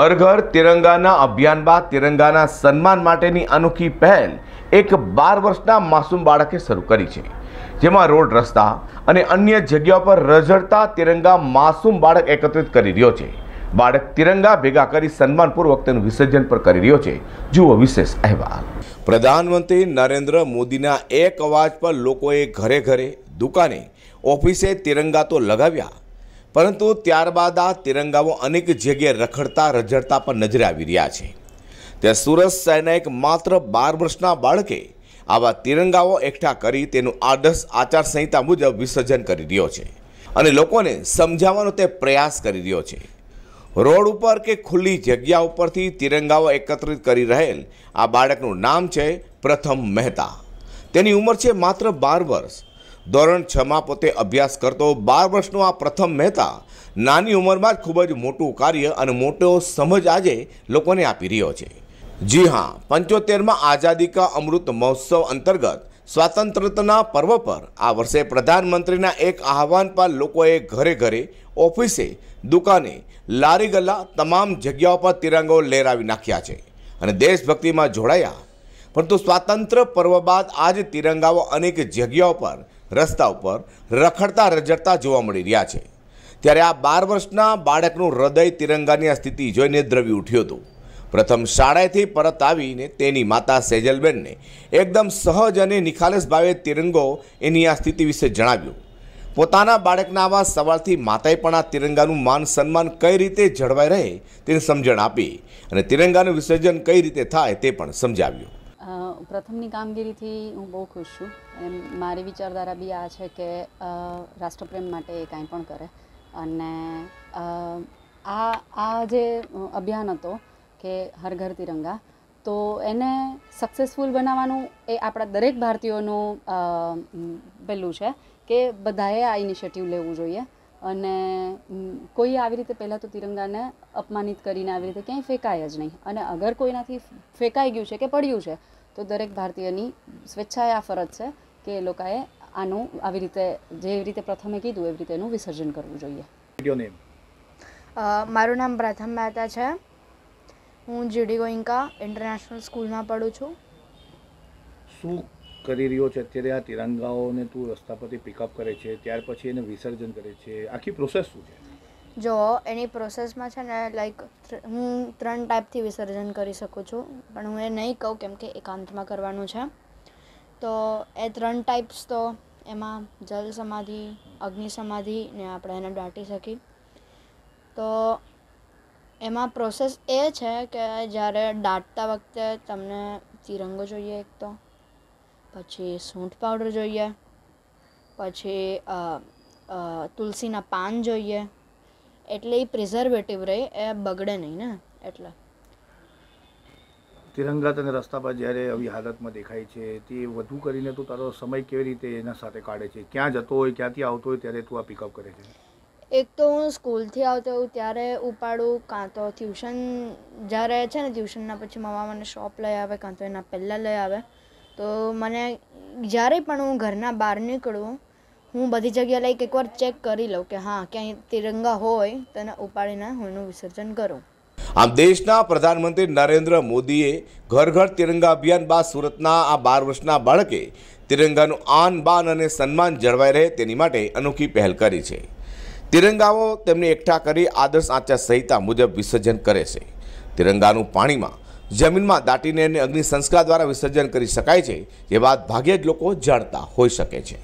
હર ઘર તિરંગાના અભિયાન બાદ તિરંગાના સન્માન માટેની અનોખી પહેલ એક બાર વર્ષના માસૂમ બાળકે શરૂ કરી છે જેમાં રોડ રસ્તા અને અન્ય જગ્યા પર રઝળતા તિરંગા માસૂમ બાળક એકત્રિત કરી રહ્યો છે બાળક તિરંગા ભેગા કરી સન્માનપૂર્વક તેનું વિસર્જન પણ કરી રહ્યો છે જુઓ વિશેષ અહેવાલ પ્રધાનમંત્રી નરેન્દ્ર મોદીના એક અવાજ પર લોકોએ ઘરે ઘરે દુકાને ઓફિસે તિરંગા તો લગાવ્યા પરંતુ ત્યારબાદ આ તિરંગાઓ અનેક જગ્યાએ રખડતા રઝળતા પણ નજરે આવી રહ્યા છે ત્યાં સુરત શહેરના એક માત્ર બાર વર્ષના બાળકે આવા તિરંગાઓ એકઠા કરી તેનું આદર્શ આચારસંહિતા મુજબ વિસર્જન કરી રહ્યો છે અને લોકોને સમજાવવાનો તે પ્રયાસ કરી રહ્યો છે રોડ ઉપર કે ખુલ્લી જગ્યા ઉપરથી તિરંગાઓ એકત્રિત કરી રહેલ આ બાળકનું નામ છે પ્રથમ મહેતા તેની ઉંમર છે માત્ર બાર વર્ષ ધોરણ છમાં પોતે અભ્યાસ કરતો બાર વર્ષનો આ પ્રથમ મહેતા નાની ઉંમરમાં જ ખૂબ જ મોટું કાર્ય અને મોટો સમજ આજે લોકોને આપી રહ્યો છે જી હા પંચોતેરમાં આઝાદી કા અમૃત મહોત્સવ અંતર્ગત સ્વાતંત્રતાના પર્વ પર આ વર્ષે પ્રધાનમંત્રીના એક આહવાન પર લોકોએ ઘરે ઘરે ઓફિસે દુકાને લારી ગલ્લા તમામ જગ્યાઓ પર તિરંગો લહેરાવી નાખ્યા છે અને દેશભક્તિમાં જોડાયા પરંતુ સ્વાતંત્ર પર્વ બાદ આજ તિરંગાઓ અનેક જગ્યાઓ પર રસ્તા ઉપર રખડતા રજડતા જોવા મળી રહ્યા છે ત્યારે આ બાર વર્ષના બાળકનું હૃદય તિરંગાની આ સ્થિતિ જોઈને દ્રવી ઉઠ્યું હતું પ્રથમ શાળાએથી પરત આવીને તેની માતા સેજલબેનને એકદમ સહજ અને નિખાલસ ભાવે તિરંગો એની આ સ્થિતિ વિશે જણાવ્યું પોતાના બાળકના આવા સવાલથી માતાએ પણ આ તિરંગાનું માન સન્માન કઈ રીતે જળવાઈ રહે તેની સમજણ આપી અને તિરંગાનું વિસર્જન કઈ રીતે થાય તે પણ સમજાવ્યું પ્રથમની કામગીરીથી હું બહુ ખુશ છું એમ મારી વિચારધારા બી આ છે કે રાષ્ટ્રપ્રેમ માટે એ કાંઈ પણ કરે અને આ આ જે અભિયાન હતો કે હર ઘર તિરંગા તો એને સક્સેસફુલ બનાવવાનું એ આપણા દરેક ભારતીયોનું પહેલું છે કે બધાએ આ ઇનિશિયેટિવ લેવું જોઈએ અને કોઈ આવી રીતે પહેલાં તો તિરંગાને અપમાનિત કરીને આવી રીતે ક્યાંય ફેંકાય જ નહીં અને અગર કોઈનાથી ફેંકાઈ ગયું છે કે પડ્યું છે તો દરેક ભારતીયની સ્વેચ્છાએ આ ફરજ છે કે એ લોકોએ આનું આવી રીતે જે રીતે પ્રથમે કીધું એવી રીતે એનું વિસર્જન કરવું જોઈએ મારું નામ પ્રથમ મહેતા છે હું જીડી ગોઈંકા ઇન્ટરનેશનલ સ્કૂલમાં પડું છું શું કરી રહ્યો છે અત્યારે આ તિરંગાઓને તું રસ્તા પરથી પિકઅપ કરે છે ત્યાર પછી એને વિસર્જન કરે છે આખી પ્રોસેસ શું છે જો એની પ્રોસેસમાં છે ને લાઈક હું ત્રણ ટાઈપથી વિસર્જન કરી શકું છું પણ હું એ નહીં કહું કેમ કે એકાંતમાં કરવાનું છે તો એ ત્રણ ટાઈપ્સ તો એમાં જલ સમાધિ અગ્નિ સમાધિ ને આપણે એને દાટી શકી તો એમાં પ્રોસેસ એ છે કે જ્યારે દાટતા વખતે તમને તિરંગો જોઈએ એક તો પછી સૂંઠ પાવડર જોઈએ પછી તુલસીના પાન જોઈએ એટલે એ પ્રિઝર્વેટિવ રહે એ બગડે નહીં ને એટલે તિરંગા તને રસ્તા પર જ્યારે આવી હાલતમાં દેખાય છે તે વધુ કરીને તું તારો સમય કેવી રીતે એના સાથે કાઢે છે ક્યાં જતો હોય ક્યાંથી આવતો હોય ત્યારે તું આ પિકઅપ કરે છે એક તો હું સ્કૂલથી આવતો હોઉં ત્યારે ઉપાડું કાં તો ટ્યુશન જ્યારે છે ને ટ્યુશનના પછી મમ્મા મને શોપ લઈ આવે કાં તો એના પહેલાં લઈ આવે તો મને જ્યારે પણ હું ઘરના બહાર નીકળું હું બધી જગ્યા લાઈક એકવાર ચેક કરી લઉં કે હા ક્યાંય તિરંગા હોય તેને ઉપાડીને હું એનું વિસર્જન કરું આમ દેશના પ્રધાનમંત્રી નરેન્દ્ર મોદીએ ઘર ઘર તિરંગા અભિયાન બાદ સુરતના આ બાર વર્ષના બાળકે તિરંગાનું આન બાન અને સન્માન જળવાઈ રહે તેની માટે અનોખી પહેલ કરી છે તિરંગાઓ તેમને એકઠા કરી આદર્શ આચાર સંહિતા મુજબ વિસર્જન કરે છે તિરંગાનું પાણીમાં જમીનમાં દાટીને અગ્નિ સંસ્કાર દ્વારા વિસર્જન કરી શકાય છે જે વાત ભાગ્યે જ લોકો જાણતા હોઈ શકે છે